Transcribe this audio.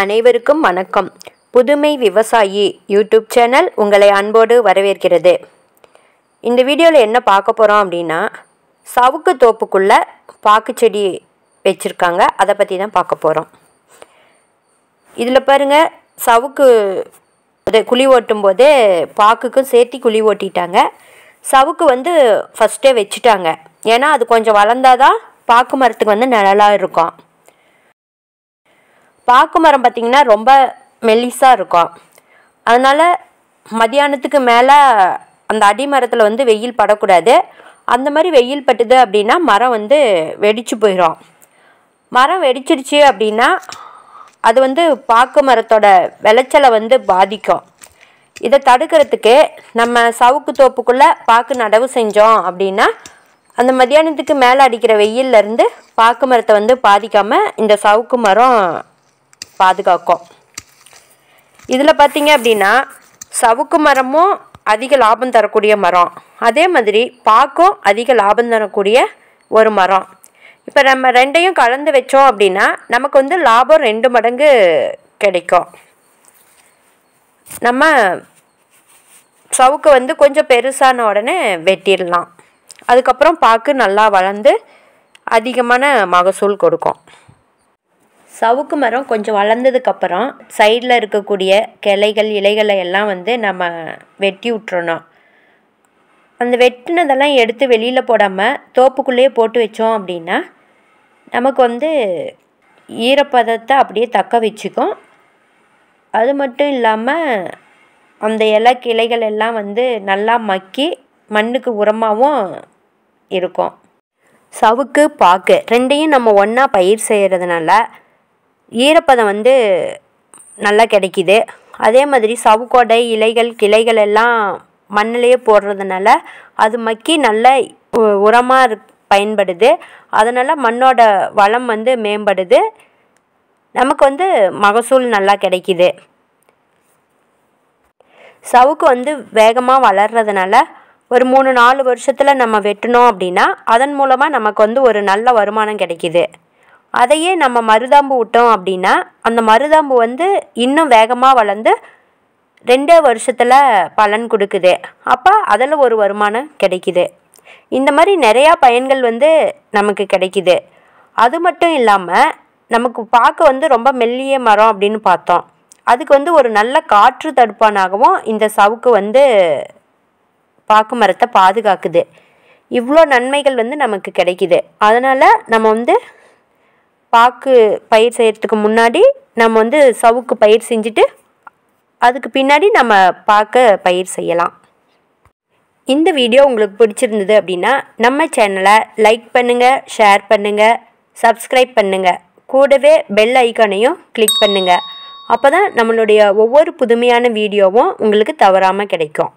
அனைவருக்கும் வணக்கம் புதுமை விவசாயி யூடியூப் சேனல் உங்களை அன்போடு வரவேற்கிறது இந்த வீடியோவில் என்ன பார்க்க போகிறோம் அப்படின்னா சவுக்கு தோப்புக்குள்ளே பாக்கு செடி வச்சுருக்காங்க அதை பற்றி தான் பார்க்க போகிறோம் இதில் பாருங்கள் சவுக்கு அதை குழி ஓட்டும் பாக்குக்கும் சேர்த்து குழி ஓட்டிட்டாங்க சவுக்கு வந்து ஃபஸ்ட்டே வச்சுட்டாங்க ஏன்னா அது கொஞ்சம் வளர்ந்தாதான் பாக்கு மரத்துக்கு வந்து நிழலாக இருக்கும் பாக்கு மரம் பார்த்திங்கன்னா ரொம்ப மெல்லிஸாக இருக்கும் அதனால் மதியானத்துக்கு மேலே அந்த அடிமரத்தில் வந்து வெயில் படக்கூடாது அந்த மாதிரி வெயில் பட்டுது அப்படின்னா மரம் வந்து வெடிச்சு போயிடும் மரம் வெடிச்சிருச்சு அப்படின்னா அது வந்து பாக்கு மரத்தோட விளைச்சலை வந்து பாதிக்கும் இதை தடுக்கிறதுக்கு நம்ம சவுக்கு தோப்புக்குள்ளே பாக்கு நடவு செஞ்சோம் அப்படின்னா அந்த மதியானத்துக்கு மேலே அடிக்கிற வெயில்லேருந்து பாக்கு மரத்தை வந்து பாதிக்காமல் இந்த சவுக்கு மரம் பாதுகாக்கும் இதில் பார்த்திங்க அப்படின்னா சவுக்கு மரமும் அதிக லாபம் தரக்கூடிய மரம் அதே மாதிரி பாக்கும் அதிக லாபம் தரக்கூடிய ஒரு மரம் இப்போ நம்ம ரெண்டையும் கலந்து வச்சோம் அப்படின்னா நமக்கு வந்து லாபம் ரெண்டு மடங்கு கிடைக்கும் நம்ம சவுக்கு வந்து கொஞ்சம் பெருசான உடனே வெட்டிடலாம் அதுக்கப்புறம் பாக்கு நல்லா வளர்ந்து அதிகமான மகசூல் கொடுக்கும் சவுக்கு மரம் கொஞ்சம் வளர்ந்ததுக்கப்புறம் சைடில் இருக்கக்கூடிய கிளைகள் இலைகளை எல்லாம் வந்து நம்ம வெட்டி விட்டுறணும் அந்த வெட்டினதெல்லாம் எடுத்து வெளியில் போடாமல் தோப்புக்குள்ளேயே போட்டு வச்சோம் அப்படின்னா நமக்கு வந்து ஈரப்பதத்தை அப்படியே தக்க வச்சுக்கும் அது மட்டும் இல்லாமல் அந்த இலை கிளைகள் எல்லாம் வந்து நல்லா மக்கி மண்ணுக்கு உரமாகவும் இருக்கும் சவுக்கு பாக்கு ரெண்டையும் நம்ம ஒன்றா பயிர் செய்கிறதுனால ஈரப்பதம் வந்து நல்லா கிடைக்கிது அதே மாதிரி சவுக்கோடை இலைகள் கிளைகள் எல்லாம் மண்ணிலேயே போடுறதுனால அது மக்கி நல்ல உரமாக பயன்படுது அதனால் மண்ணோட வளம் வந்து மேம்படுது நமக்கு வந்து மகசூல் நல்லா கிடைக்கிது சவுக்கு வந்து வேகமாக வளர்கிறதுனால ஒரு மூணு நாலு வருஷத்தில் நம்ம வெட்டினோம் அப்படின்னா அதன் மூலமாக நமக்கு வந்து ஒரு நல்ல வருமானம் கிடைக்கிது அதையே நம்ம மருதாம்பு விட்டோம் அப்படின்னா அந்த மருதாம்பு வந்து இன்னும் வேகமாக வளர்ந்து ரெண்டே வருஷத்தில் பலன் கொடுக்குது அப்போ அதில் ஒரு வருமானம் கிடைக்குது இந்த மாதிரி நிறையா பயன்கள் வந்து நமக்கு கிடைக்குது அது மட்டும் இல்லாமல் நமக்கு பார்க்க வந்து ரொம்ப மெல்லிய மரம் அப்படின்னு பார்த்தோம் அதுக்கு வந்து ஒரு நல்ல காற்று தடுப்பானாகவும் இந்த சவுக்கு வந்து பாக்கு மரத்தை பாதுகாக்குது இவ்வளோ நன்மைகள் வந்து நமக்கு கிடைக்குது அதனால் நம்ம வந்து பாக்கு பயிர் செய்கிறதுக்கு முன்னாடி நம்ம வந்து சவுக்கு பயிர் செஞ்சுட்டு அதுக்கு பின்னாடி நம்ம பார்க்க பயிர் செய்யலாம் இந்த வீடியோ உங்களுக்கு பிடிச்சிருந்தது அப்படின்னா நம்ம சேனலை லைக் பண்ணுங்கள் ஷேர் பண்ணுங்கள் சப்ஸ்கிரைப் பண்ணுங்கள் கூடவே பெல் ஐக்கானையும் கிளிக் பண்ணுங்கள் அப்போ தான் நம்மளுடைய ஒவ்வொரு புதுமையான வீடியோவும் உங்களுக்கு தவறாமல் கிடைக்கும்